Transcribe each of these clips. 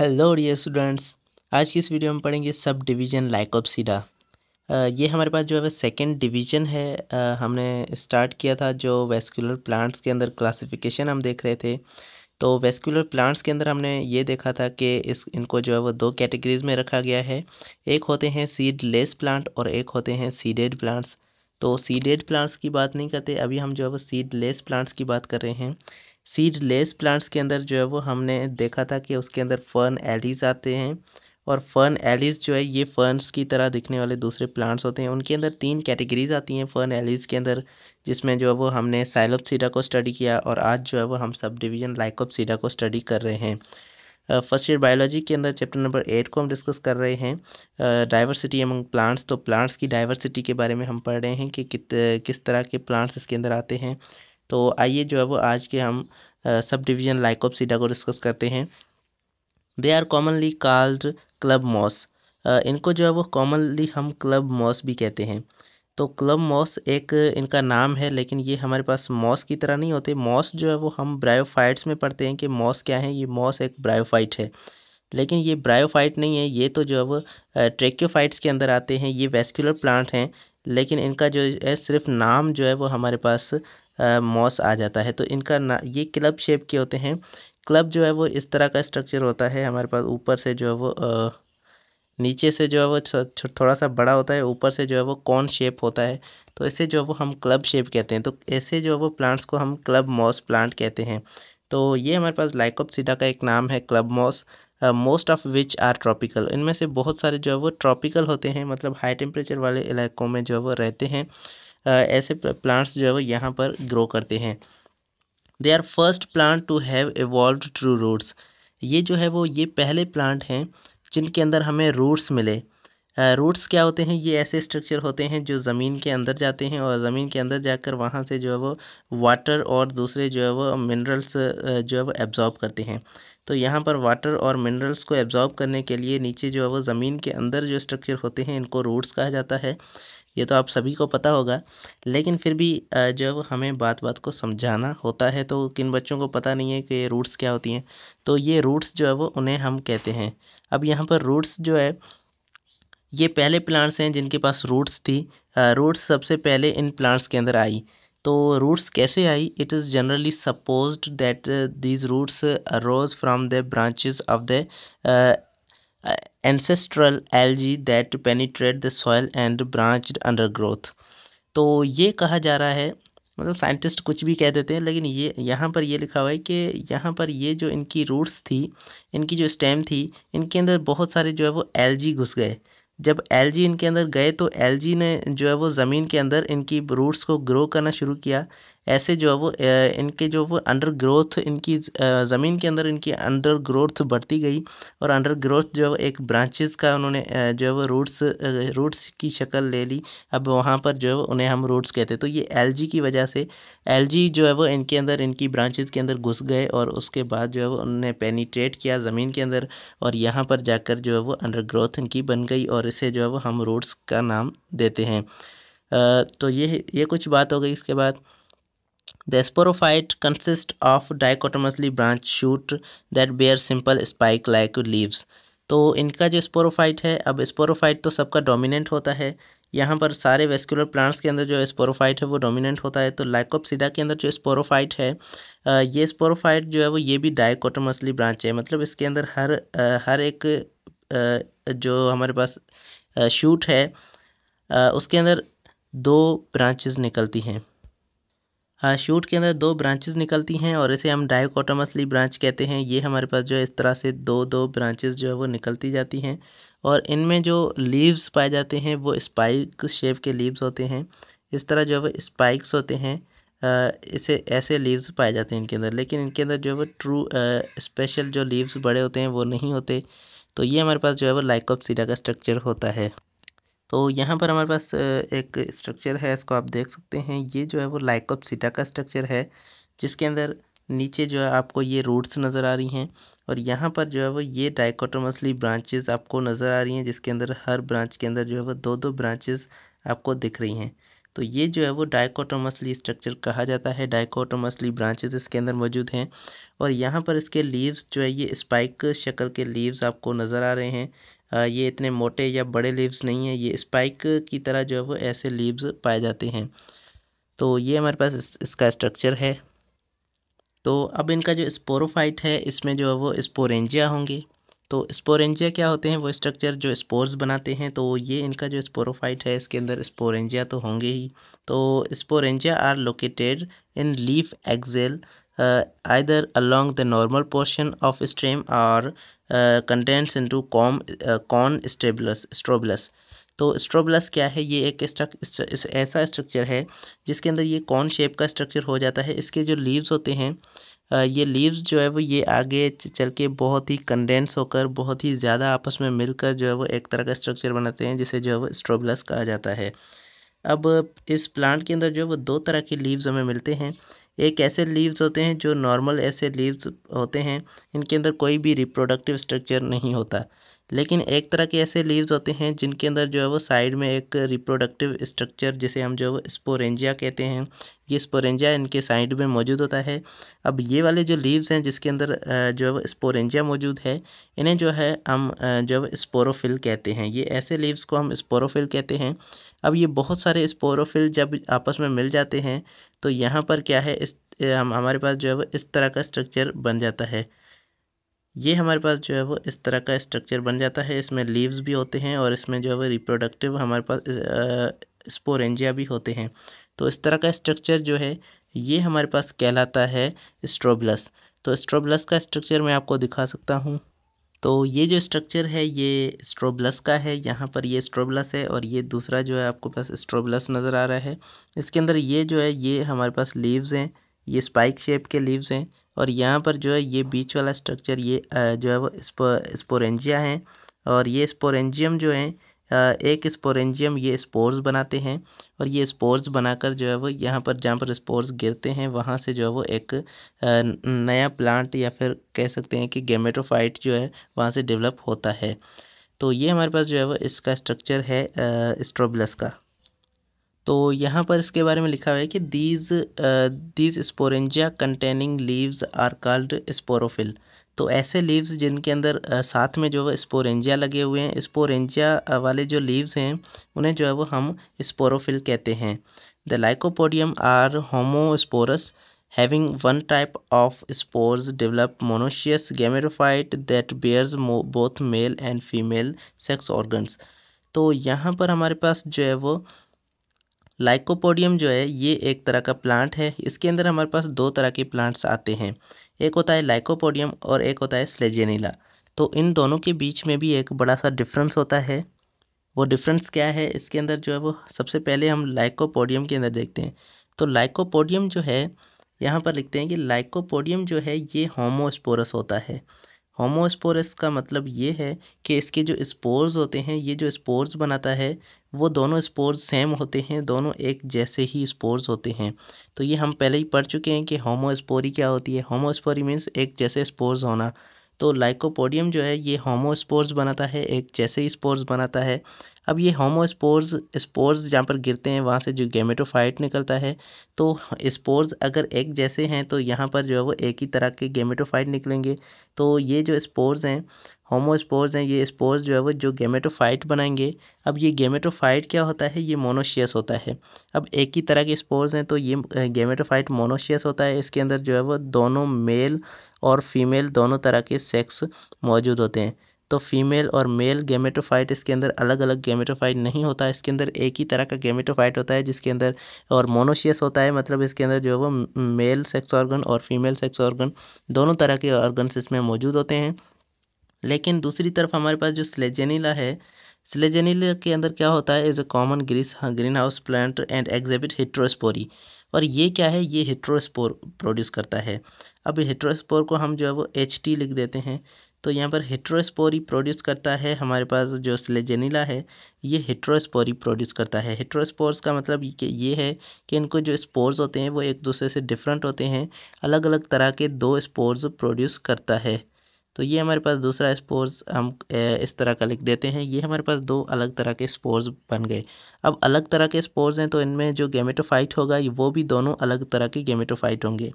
Hello dear students आज की इस वीडियो में पढ़ेंगे सब डिवीज़न सीडा ये हमारे पास जो है सेकंड सेकेंड डिवीज़न है आ, हमने स्टार्ट किया था जो वेस्कुलर प्लांट्स के अंदर क्लासिफिकेशन हम देख रहे थे तो वेस्कुलर प्लांट्स के अंदर हमने ये देखा था कि इस इनको जो है वो दो कैटेगरीज में रखा गया है एक होते हैं सीड प्लांट और एक होते हैं सीडेड प्लांट्स तो सीडेड प्लांट्स की बात नहीं करते अभी हम जो है वो सीड प्लांट्स की बात कर रहे हैं सीडलेस प्लांट्स के अंदर जो है वो हमने देखा था कि उसके अंदर फर्न एलिज आते हैं और फर्न एलिज जो है ये फर्नस की तरह दिखने वाले दूसरे प्लांट्स होते हैं उनके अंदर तीन कैटेगरीज आती हैं फर्न एलिज के अंदर जिसमें जो है वो हमने साइलोपसीडा को स्टडी किया और आज जो है वो हम सब डिवीज़न लाइकोपसीडा को स्टडी कर रहे हैं फर्स्ट ईयर बायोलॉजी के अंदर चैप्टर नंबर एट को हम डिस्कस कर रहे हैं डाइवर्सिटी एमंग प्लांट्स तो प्लांट्स की डाइवर्सिटी के बारे में हम पढ़ रहे हैं कि कित किस तरह के प्लांट्स इसके अंदर आते हैं तो आइए जो है वो आज के हम सब डिवीज़न लाइकोपसीडा को डिस्कस करते हैं they are commonly called club moss इनको जो है वो कॉमनली हम क्लब मॉस भी कहते हैं तो क्लब मॉस एक इनका नाम है लेकिन ये हमारे पास मॉस की तरह नहीं होते मॉस जो है वो हम ब्रायोफाइट्स में पढ़ते हैं कि मॉस क्या है ये मॉस एक ब्रायोफाइट है लेकिन ये ब्रायोफाइट नहीं है ये तो जो है वो ट्रेक्योफाइट्स के अंदर आते हैं ये वेस्कुलर प्लांट हैं लेकिन इनका जो है सिर्फ नाम जो है वो हमारे पास मॉस आ जाता है तो इनका ना ये क्लब शेप के होते हैं क्लब जो है वो इस तरह का स्ट्रक्चर होता है हमारे पास ऊपर से जो है वो आ, नीचे से जो है वो थोड़ा सा बड़ा होता है ऊपर से जो है वो कॉन शेप होता है तो ऐसे जो है वो हम क्लब शेप कहते हैं तो ऐसे जो है वो प्लांट्स को हम क्लब मॉस प्लांट कहते हैं तो ये हमारे पास लाइकोपसीडा का एक नाम है club moss most of which are tropical इनमें से बहुत सारे जो है वो ट्रॉपिकल होते हैं मतलब हाई टेम्परेचर वाले इलाकों में जो है वो रहते हैं ऐसे प्लांट्स जो है वो यहाँ पर ग्रो करते हैं they are first plant to have evolve true roots ये जो है वो ये पहले प्लांट हैं जिनके अंदर हमें रूट्स मिले रूट्स uh, क्या होते हैं ये ऐसे स्ट्रक्चर होते हैं जो ज़मीन के अंदर जाते हैं और ज़मीन के अंदर जाकर वहाँ से जो है वो वाटर और दूसरे जो है वो मिनरल्स जो है वो एब्ज़ॉर्ब करते हैं तो यहाँ पर वाटर और मिनरल्स को एब्ज़ॉर्ब करने के लिए नीचे जो है वो ज़मीन के अंदर जो स्ट्रक्चर होते हैं इनको रूट्स कहा जाता है ये तो आप सभी को पता होगा लेकिन फिर भी जब हमें बात बात को समझाना होता है तो किन बच्चों को पता नहीं है कि ये रूट्स क्या होती हैं तो ये रूट्स जो है वो उन्हें हम कहते हैं अब यहाँ पर रूट्स जो है ये पहले प्लांट्स हैं जिनके पास रूट्स थी रूट्स सबसे पहले इन प्लांट्स के अंदर आई तो रूट्स कैसे आई it is generally suppose that these roots arose from the branches of the जी that penetrate the soil and branch under growth तो ये कहा जा रहा है मतलब साइंटिस्ट कुछ भी कह देते हैं लेकिन ये यहाँ पर ये लिखा हुआ है कि यहाँ पर ये जो इनकी रूट्स थी इनकी जो स्टेम थी इनके अंदर बहुत सारे जो है वो एलजी घुस गए जब एलजी इनके अंदर गए तो एलजी ने जो है वो ज़मीन के अंदर इनकी रूट्स को ग्रो करना शुरू किया ऐसे जो है वो इनके जो वो अंडर ग्रोथ इनकी ज़मीन के अंदर इनकी अंडर ग्रोथ बढ़ती गई और अंडर ग्रोथ जो है एक ब्रांचेस का उन्होंने जो है वो रूट्स रूट्स की शक्ल ले ली अब वहाँ पर जो है वो उन्हें हम रूट्स कहते हैं तो ये एल की वजह से एल जो है वो इनके अंदर इनकी ब्रांचेज़ के अंदर घुस गए और उसके बाद जो है वो उन्होंने पेनीट्रेट किया ज़मीन के अंदर और यहाँ पर जाकर जो है वो अंडर ग्रोथ इनकी बन गई और इसे जो है वो हम रूट्स का नाम देते हैं तो ये ये कुछ बात हो गई इसके बाद The sporophyte consists of dichotomously branched shoot that bear simple spike-like leaves. तो इनका जो स्पोरोफाइट है अब स्पोरोफाइट तो सबका डोमिनेंट होता है यहाँ पर सारे वेस्कुलर प्लांट्स के अंदर जो स्पोरोफाइट है वो डोमिनेंट होता है तो लाइकोपसीडा के अंदर जो स्पोरोफाइट है ये स्पोरोफाइट जो है वो ये भी डाइकोटमसली ब्रांच है मतलब इसके अंदर हर हर एक जो हमारे पास शूट है उसके अंदर दो ब्रांचेस निकलती हैं हाँ, शूट के अंदर दो ब्रांचेस निकलती हैं और इसे हम डायकोटमसली ब्रांच कहते हैं ये हमारे पास जो है इस तरह से दो दो ब्रांचेस जो है वो निकलती जाती हैं और इनमें जो लीव्स पाए जाते हैं वो स्पाइक शेप के लीव्स होते हैं इस तरह जो है वो स्पाइक्स होते हैं इसे ऐसे लीव्स पाए जाते हैं इनके अंदर लेकिन इनके अंदर जो है वो ट्रू स्पेशल जो लीव्स बड़े होते हैं वो नहीं होते तो ये हमारे पास जो है वो लाइकोपसीडा का स्ट्रक्चर होता है तो यहाँ पर हमारे पास एक स्ट्रक्चर है इसको आप देख सकते हैं ये जो है वो लाइकअप सीटा का स्ट्रक्चर है जिसके अंदर नीचे जो है आपको ये रूट्स नज़र आ रही हैं और यहाँ पर जो है वो ये डाइकोटोमसली ब्रांचेस आपको नज़र आ रही हैं जिसके अंदर हर ब्रांच के अंदर जो है वो दो दो ब्रांचेस आपको दिख रही हैं तो ये जो है वो डाइकोटोमसली स्ट्रक्चर कहा जाता है डाइकोटोमसली ब्रांचेस इसके अंदर मौजूद हैं और यहाँ पर इसके लीव्स जो है ये स्पाइक शक्ल के लीव्स आपको नज़र आ रहे हैं ये इतने मोटे या बड़े लीव्स नहीं है ये स्पाइक की तरह जो है वो ऐसे लीव्स पाए जाते हैं तो ये हमारे पास इस, इसका स्ट्रक्चर है तो अब इनका जो स्पोरोफाइट है इसमें जो है वो स्पोरेंजिया होंगे तो स्पोरेंजिया क्या होते हैं वो स्ट्रक्चर जो स्पोर्स बनाते हैं तो ये इनका जो स्पोरोफाइट है इसके अंदर स्पोरेंजिया तो होंगे ही तो sporangia are located in leaf axil uh, either along the normal portion of stream or uh, contains into com uh, corn stabulus strobilus तो स्ट्रोबलस क्या है ये एक स्ट्रक ऐसा स्ट्रक्चर है जिसके अंदर ये कॉन शेप का स्ट्रक्चर हो जाता है इसके जो लीव्स होते हैं uh, ये लीव्स जो है वो ये आगे चल के बहुत ही कंडेंस होकर बहुत ही ज़्यादा आपस में मिलकर जो है वो एक तरह का स्ट्रक्चर बनाते हैं जिसे जो है वो स्ट्रोबलस कहा जाता है अब इस प्लांट के अंदर जो है वो दो तरह के लीव्स हमें मिलते हैं एक ऐसे लीव्स होते हैं जो नॉर्मल ऐसे लीव्स होते हैं इनके अंदर कोई भी रिप्रोडक्टिव स्ट्रक्चर नहीं होता लेकिन एक तरह के ऐसे लीव्स होते हैं जिनके अंदर जो है वो साइड में एक रिप्रोडक्टिव स्ट्रक्चर जिसे हम जो है वो स्पोरेंजिया कहते हैं ये स्पोरेंजिया इनके साइड में मौजूद होता है अब ये वाले जो लीव्स हैं जिसके अंदर जो है वो स्पोरेंजिया मौजूद है इन्हें जो है हम जो है स्पोरोफिल कहते हैं ये ऐसे लीव्स को हम स्पोरोफिल कहते हैं अब ये बहुत सारे स्पोरोफिल जब आपस में मिल जाते हैं तो यहाँ पर क्या है इस हम हमारे पास जो है वो इस तरह का स्ट्रक्चर बन जाता है ये हमारे पास जो है वो इस तरह का स्ट्रक्चर बन जाता है इसमें लीव्स भी होते हैं और इसमें जो है वो रिप्रोडक्टिव हमारे पास स्पोरेंजिया भी होते हैं तो इस तरह का स्ट्रक्चर जो है ये हमारे पास कहलाता है स्ट्रोबलस तो स्ट्रोबलस का स्ट्रक्चर मैं आपको दिखा सकता हूँ तो ये जो स्ट्रक्चर है ये स्ट्रोबलस का है यहाँ पर ये स्ट्रोबलस है और ये दूसरा जो है आपको पास स्ट्रोबलस नज़र आ रहा है इसके अंदर ये जो है ये हमारे पास लीव्स हैं ये स्पाइक शेप के लीव्स हैं और यहाँ पर जो है ये बीच वाला स्ट्रक्चर ये जो है वो स्पोरेंजिया हैं और ये स्पोरेंजियम जो है एक स्पोरेंजियम ये स्पोर्स बनाते हैं और ये स्पोर्स बनाकर जो है वो यहाँ पर जहाँ पर स्पोर्स गिरते हैं वहाँ से जो है वो एक नया प्लांट या फिर कह सकते हैं कि गेमेटोफाइट जो है वहाँ से डेवलप होता है तो ये हमारे पास जो है वो इसका स्ट्रक्चर है स्ट्रोबलस का तो यहाँ पर इसके बारे में लिखा हुआ है कि these these sporangia containing leaves are called sporophyll तो ऐसे लीव्स जिनके अंदर uh, साथ में जो है स्पोरेंजिया लगे हुए हैं स्पोरेंजिया uh, वाले जो लीव्स हैं उन्हें जो है वो हम स्पोरोफिल कहते हैं the Lycopodium are homosporous having one type of spores develop monoecious gametophyte that bears both male and female sex organs तो यहाँ पर हमारे पास जो है वो लाइकोपोडियम जो है ये एक तरह का प्लांट है इसके अंदर हमारे पास दो तरह के प्लांट्स आते हैं एक होता है लाइकोपोडियम और एक होता है स्लेजेनिला तो इन दोनों के बीच में भी एक बड़ा सा डिफरेंस होता है वो डिफरेंस क्या है इसके अंदर जो है वो सबसे पहले हम लाइकोपोडियम के अंदर देखते हैं तो लाइकोपोडियम जो है यहाँ पर लिखते हैं कि लाइकोपोडियम जो है ये होमोस्पोरस होता है होमोस्पोरस का मतलब ये है कि इसके जो स्पोर्स होते हैं ये जो स्पोर्स बनाता है वो दोनों स्पोर्स सेम होते हैं दोनों एक जैसे ही स्पोर्स होते हैं तो ये हम पहले ही पढ़ चुके हैं कि होमोस्पोरी क्या होती है होमोस्पोरी मीन्स एक जैसे स्पोर्स होना तो लाइकोपोडियम जो है ये होमोस्पोर्स बनाता है एक जैसे ही स्पोर्स बनाता है अब ये होमोस्पोर्स स्पोर्स जहाँ पर गिरते हैं वहाँ से जो गेमेटोफाइट निकलता है तो स्पोर्स अगर एक जैसे हैं तो यहाँ पर जो है वो एक ही तरह के गेमेटोफाइट निकलेंगे तो ये जो स्पोर्स हैं होमोस्पोर्स हैं ये स्पोर्स जो है वो जो गेमेटोफाइट बनाएंगे अब ये गेमेटोफाइट क्या होता है ये मोनोशियस होता है अब एक ही तरह के स्पोर्स हैं तो ये गेमेटोफाइट मोनोशियस होता है इसके अंदर जो है वो दोनों मेल और फीमेल दोनों तरह के सेक्स मौजूद होते हैं तो फीमेल और मेल गेमेटोफाइट इसके अंदर अलग अलग गेमेटोफाइट नहीं होता है इसके अंदर एक ही तरह का गेमेटोफाइट होता है जिसके अंदर और मोनोशियस होता है मतलब इसके अंदर जो है वो मेल सेक्स ऑर्गन और फीमेल सेक्स ऑर्गन दोनों तरह के ऑर्गन्स इसमें मौजूद होते हैं लेकिन दूसरी तरफ हमारे पास जो स्लेजेनिला है स्लेजेनिला के अंदर क्या होता है is a common grease greenhouse plant and exhibit heterospory और ये क्या है ये हिट्रोस्पोर प्रोड्यूस करता है अब हिट्रोस्पोर को हम जो है वो एच टी लिख देते हैं तो यहाँ पर हेट्रोस्पोरी प्रोड्यूस करता है हमारे पास जो स्लेजेनिला है ये हेट्रोस्पोरी प्रोड्यूस करता है हेट्रोस्पोर्स का मतलब ये है कि इनको जो स्पोर्स होते हैं वो एक दूसरे से डिफरेंट होते हैं अलग अलग तरह के दो स्पोर्स प्रोड्यूस करता है तो ये हमारे पास दूसरा स्पोर्स हम इस तरह का लिख देते हैं ये हमारे पास दो अलग तरह के स्पोर्स बन गए अब अलग तरह के स्पोर्स हैं तो इनमें जो गेमेटोफाइट होगा वो भी दोनों अलग तरह के गेमेटोफाइट होंगे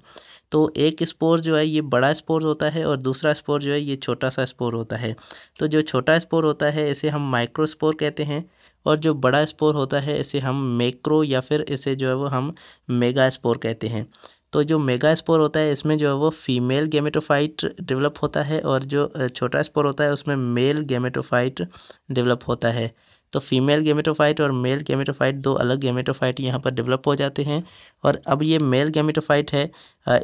तो एक स्पोर जो है ये बड़ा स्पोर होता है और दूसरा स्पोर जो है ये छोटा सा स्पोर होता है तो जो छोटा स्पोर होता है इसे हम माइक्रोस्पोर कहते हैं और जो बड़ा स्पोर होता है इसे हम मैक्रो या फिर इसे जो है वो हम मेगा स्पोर कहते हैं तो जो मेगा स्पोर होता है इसमें जो है वो फीमेल गेमेटोफाइट डेवलप होता है और जो छोटा स्पोर होता है उसमें मेल गेमेटोफाइट डेवलप होता है तो फीमेल गेमेटोफाइट और मेल गेमेटोफाइट दो अलग गेमेटोफाइट यहाँ पर डेवलप हो जाते हैं और अब ये मेल गैमेटोफाइट है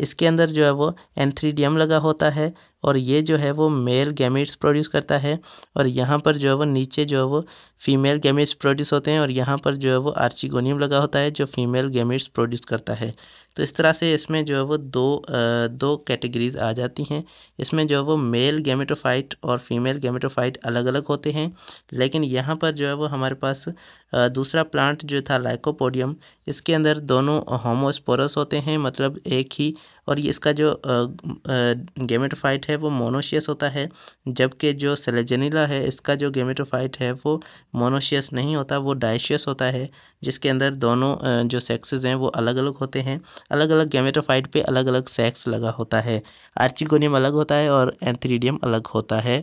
इसके अंदर जो है वो एन थ्री डी एम लगा होता है और ये जो है वो मेल गैमेट्स प्रोड्यूस करता है और यहाँ पर जो है वो नीचे जो है वो फीमेल गैमेट्स प्रोड्यूस होते हैं और यहाँ पर जो है वो आर्चिगोनियम लगा होता है जो फीमेल गैमेट्स प्रोड्यूस करता है तो इस तरह से इसमें जो है वो दो दो कैटेगरीज आ जाती हैं इसमें जो है वो मेल गैमेटोफाइट और फीमेल गैमेटोफाइट अलग अलग होते हैं लेकिन यहाँ पर जो है वो हमारे पास दूसरा प्लांट जो था लाइकोपोडियम इसके अंदर दोनों होमोस्पोरस होते हैं मतलब एक ही और ये इसका जो गेमेटोफाइट है वो मोनोशियस होता है जबकि जो सेलेजनीला है इसका जो गेमेटोफाइट है वो मोनोशियस नहीं होता वो डाइशियस होता है जिसके अंदर दोनों जो सेक्सेस हैं वो अलग अलग होते हैं अलग अलग गेमेटोफाइट पे अलग अलग सेक्स लगा होता है आर्चिगोनियम अलग होता है और एंथ्रीडियम अलग होता है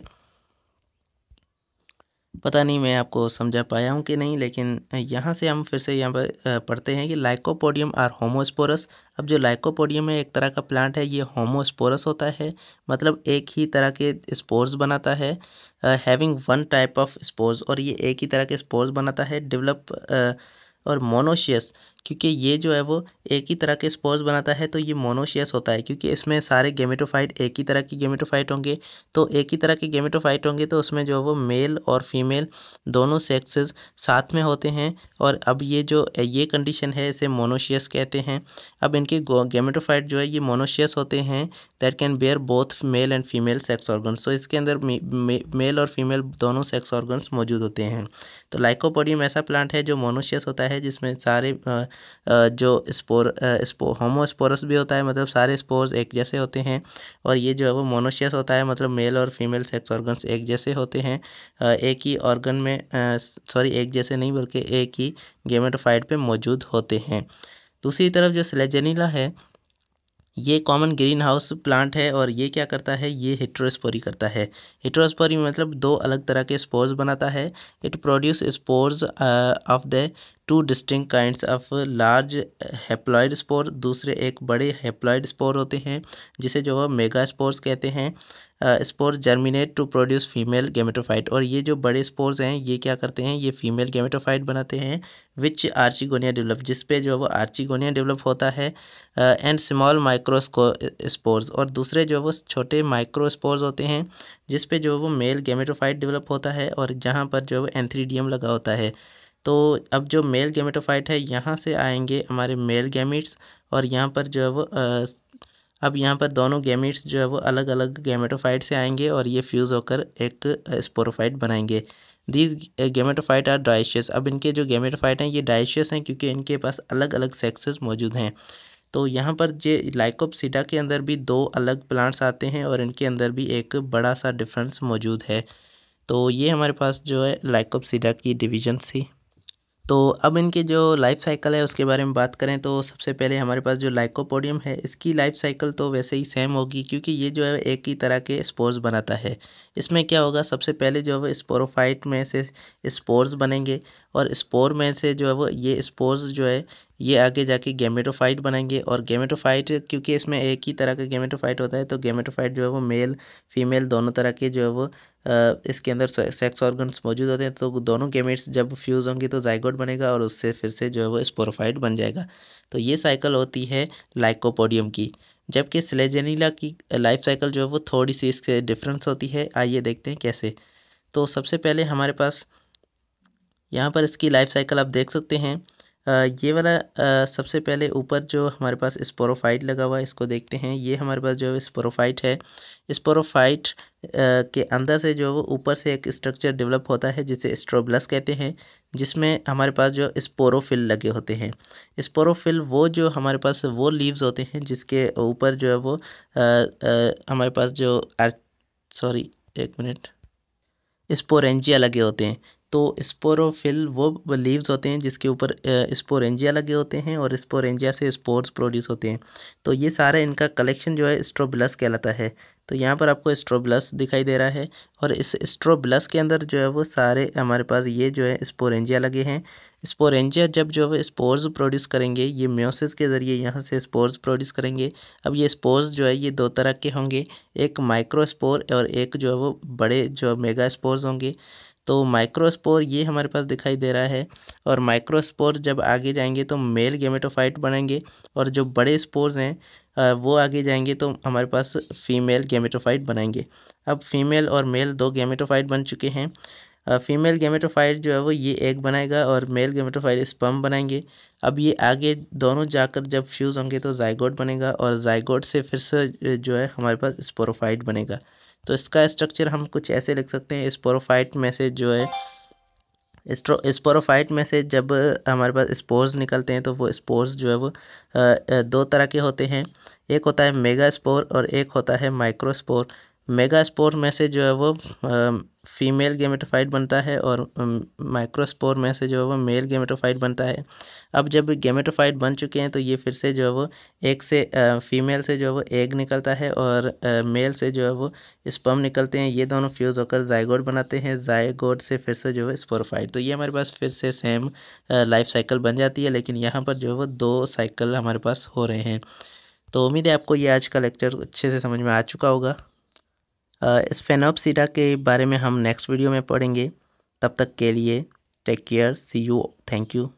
पता नहीं मैं आपको समझा पाया हूँ कि नहीं लेकिन यहाँ से हम फिर से यहाँ पर पढ़ते हैं कि लाइकोपोडियम आर होमोस्पोरस अब जो लाइकोपोडियम है एक तरह का प्लांट है ये होमोस्पोरस होता है मतलब एक ही तरह के स्पोर्स बनाता है having one type of spores और ये एक ही तरह के स्पोर्स बनाता है डेवलप और मोनोशियस क्योंकि ये जो है वो एक ही तरह के स्पोर्स बनाता है तो ये मोनोशियस होता है क्योंकि इसमें सारे गेमेटोफाइट एक ही तरह के गेमेटोफाइट होंगे तो एक ही तरह के गेमेटोफाइट होंगे तो उसमें जो है वो मेल और फीमेल दोनों सेक्सेस साथ में होते हैं और अब ये जो ये कंडीशन है इसे मोनोशियस कहते हैं अब इनके गेमेटोफाइट जो है ये मोनोशियस होते हैं that can bear both male and female sex organ तो इसके अंदर मेल और फीमेल दोनों सेक्स ऑर्गन्स मौजूद होते हैं तो लाइकोपोडियम ऐसा प्लांट है जो मोनोशियस होता है जिसमें सारे आ, जो स्पोर स्पो होमोस्पोरस भी होता है मतलब सारे स्पोर्स एक जैसे होते हैं और ये जो है वो मोनोशियस होता है मतलब मेल और फीमेल सेक्स ऑर्गन्स एक जैसे होते हैं एक ही ऑर्गन में सॉरी एक जैसे नहीं बल्कि एक ही गेमेटोफाइट पे मौजूद होते हैं दूसरी तरफ जो सिलेजनीला है ये कॉमन ग्रीन हाउस प्लांट है और ये क्या करता है ये हिट्रोस्पोरी करता है हिट्रोस्पोरी मतलब दो अलग तरह के स्पोर्स बनाता है it produce spores of the two distinct kind of large haploid spore दूसरे एक बड़े हेप्लॉयड स्पोर होते हैं जिसे जो है मेगा स्पोर्स कहते हैं spores germinate to produce female gametophyte और ये जो बड़े स्पोर्स हैं ये क्या करते हैं ये फीमेल गेमेटोफाइट बनाते हैं विच आर्चिगोनिया डेवलप जिस पे जो है वो आर्चिगोनिया डेवलप होता है एंड स्मॉल माइक्रोस्को स्पोर्स और दूसरे जो वो छोटे माइक्रो स्पोर्स होते हैं जिस पे जो है वो मेल गेमेटोफाइट डेवलप होता है और जहाँ पर जो है वो एंथ्रीडियम लगा होता है तो अब जो मेल गेमेटोफाइट है यहाँ से आएंगे हमारे मेल गेमिट्स और यहाँ पर जो है वो अब यहाँ पर दोनों गेमिट्स जो है वो अलग अलग गेमेटोफाइट से आएंगे और ये फ्यूज़ होकर एक स्पोरोफाइट बनाएंगे दीज गेमेटोफाइट आर डाइशियस अब इनके जो गेमेटोफाइट हैं ये डाइशियस हैं क्योंकि इनके पास अलग अलग सेक्सेस मौजूद हैं तो यहाँ पर जे लाइकोपसीडा के अंदर भी दो अलग प्लांट्स आते हैं और इनके अंदर भी एक बड़ा सा डिफरेंस मौजूद है तो ये हमारे पास जो है लाइकोपसीडा की डिवीजन थी तो अब इनकी जो लाइफ साइकिल है उसके बारे में बात करें तो सबसे पहले हमारे पास जो लाइकोपोडियम है इसकी लाइफ साइकिल तो वैसे ही सेम होगी क्योंकि ये जो है एक ही तरह के स्पोर्स बनाता है इसमें क्या होगा सबसे पहले जो है वो स्पोरोफाइट में से स्पोर्स बनेंगे और स्पोर में से जो है वो ये स्पोर्स जो है ये आगे जाके गेमेटोफाइट बनाएंगे और गेमेटोफाइट क्योंकि इसमें एक ही तरह का गेमेटोफाइट होता है तो गेमेटोफाइट जो है वो मेल फीमेल दोनों तरह के जो है वो इसके अंदर सेक्स ऑर्गन्स मौजूद होते हैं तो दोनों गेमेट्स जब फ्यूज़ होंगे तो जाइगोट बनेगा और उससे फिर से जो है वो स्पोरोफाइट बन जाएगा तो ये साइकिल होती है लाइकोपोडियम की जबकि सिलेजेनीला की लाइफ साइकिल जो है वो थोड़ी सी इससे डिफरेंस होती है आइए देखते हैं कैसे तो सबसे पहले हमारे पास यहाँ पर इसकी लाइफ साइकिल आप देख सकते हैं ये वाला सबसे पहले ऊपर जो हमारे पास स्पोरोफाइट लगा हुआ है इसको देखते हैं ये हमारे पास जो स्पोरोफाइट है स्पोरोफाइट के अंदर से जो ऊपर से एक स्ट्रक्चर डेवलप होता है जिसे स्ट्रोब्लस कहते हैं जिसमें हमारे पास जो स्पोरोफिल लगे होते हैं स्पोरोफिल वो जो हमारे पास वो लीव्स होते हैं जिसके ऊपर जो है वो आ, आ, हमारे पास जो सॉरी एक मिनट स्पोरेंजिया लगे होते हैं तो स्पोरोफिल वो लीव्स होते हैं जिसके ऊपर स्पोरेंजिया लगे होते हैं और स्पोरेंजिया से स्पोर्स प्रोड्यूस होते हैं तो ये सारा इनका कलेक्शन जो है स्ट्रोबलस कहलाता है तो यहाँ पर आपको स्ट्रोबलस दिखाई दे रहा है और इस स्ट्रोबलस के अंदर जो है वो सारे हमारे पास ये जो है स्पोरेंजिया लगे हैं स्पोरेंजिया जब जो है स्पोर्स प्रोड्यूस करेंगे ये म्योसिस के ज़रिए यहाँ से स्पोर्स प्रोड्यूस करेंगे अब ये स्पोर्स जो है ये दो तरह के होंगे एक माइक्रो स्पोर और एक जो है वो बड़े जो मेगा स्पोर्स होंगे तो माइक्रोस्पोर ये हमारे पास दिखाई दे रहा है और माइक्रोस्पोर जब आगे जाएंगे तो मेल गेमेटोफाइट बनेंगे और जो बड़े स्पोर्स हैं वो आगे जाएंगे तो हमारे पास फीमेल गेमेटोफाइट बनाएंगे अब फीमेल और मेल दो गेमेटोफाइट बन चुके हैं फीमेल गेमेटोफाइट जो है वो ये एग बनाएगा और मेल गेमेटोफाइट स्पम बनाएंगे अब ये आगे दोनों जाकर जब फ्यूज़ होंगे तो जायगोड बनेगा और जायगोड से फिर से जो है हमारे पास स्पोरोफाइट बनेगा तो इसका स्ट्रक्चर हम कुछ ऐसे लिख सकते हैं स्पोरोफाइट में से जो है स्पोरोफाइट में से जब हमारे पास स्पोर्स निकलते हैं तो वो स्पोर्स जो है वो दो तरह के होते हैं एक होता है मेगा स्पोर और एक होता है माइक्रो स्पोर मेगास्पोर में से जो है वो फीमेल गेमेटोफाइट बनता है और माइक्रोस्पोर में से जो है वो मेल गेमेटोफाइट बनता है अब जब गेमेटोफाइट बन चुके हैं तो ये फिर से जो है वो एक से फीमेल से जो है वो एग निकलता है और मेल से जो है वो स्पर्म निकलते हैं ये दोनों फ्यूज़ होकर जायगोड बनाते हैं जायगोड से फिर से जो है स्पोरोफाइट तो ये हमारे पास फिर से सेम लाइफ साइकिल बन जाती है लेकिन यहाँ पर जो है वो दो साइकिल हमारे पास हो रहे हैं तो उम्मीद है आपको ये आज का लेक्चर अच्छे से समझ में आ चुका होगा स्पेनोपसीडा के बारे में हम नेक्स्ट वीडियो में पढ़ेंगे तब तक के लिए take care see you thank you